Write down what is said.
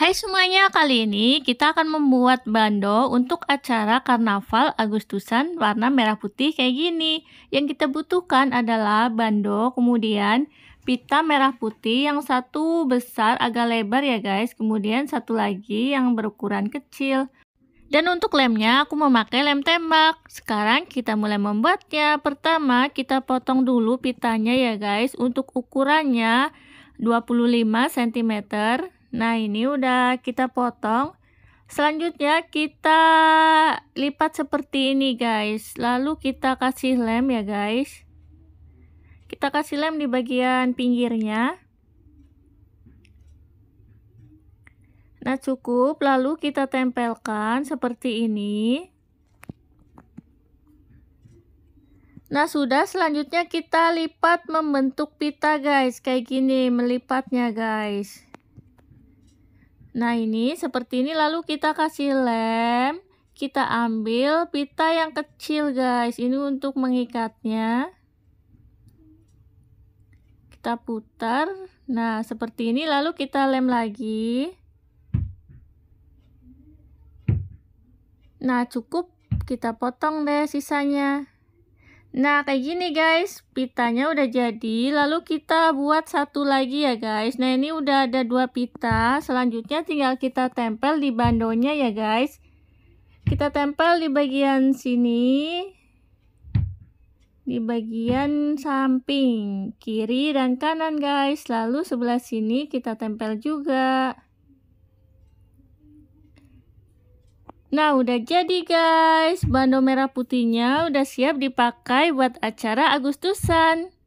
Hai semuanya, kali ini kita akan membuat bando untuk acara karnaval Agustusan warna merah putih kayak gini. Yang kita butuhkan adalah bando, kemudian pita merah putih yang satu besar agak lebar ya guys, kemudian satu lagi yang berukuran kecil. Dan untuk lemnya aku memakai lem tembak. Sekarang kita mulai membuatnya. Pertama kita potong dulu pitanya ya guys untuk ukurannya 25 cm Nah, ini udah kita potong. Selanjutnya kita lipat seperti ini, guys. Lalu kita kasih lem ya, guys. Kita kasih lem di bagian pinggirnya. Nah, cukup. Lalu kita tempelkan seperti ini. Nah, sudah selanjutnya kita lipat membentuk pita, guys. Kayak gini melipatnya, guys. Nah ini seperti ini lalu kita kasih lem Kita ambil pita yang kecil guys Ini untuk mengikatnya Kita putar Nah seperti ini lalu kita lem lagi Nah cukup kita potong deh sisanya Nah, kayak gini guys, pitanya udah jadi, lalu kita buat satu lagi ya guys. Nah, ini udah ada dua pita, selanjutnya tinggal kita tempel di bandonya ya guys. Kita tempel di bagian sini, di bagian samping, kiri dan kanan guys. Lalu sebelah sini kita tempel juga. Nah, udah jadi guys. Bando merah putihnya udah siap dipakai buat acara Agustusan.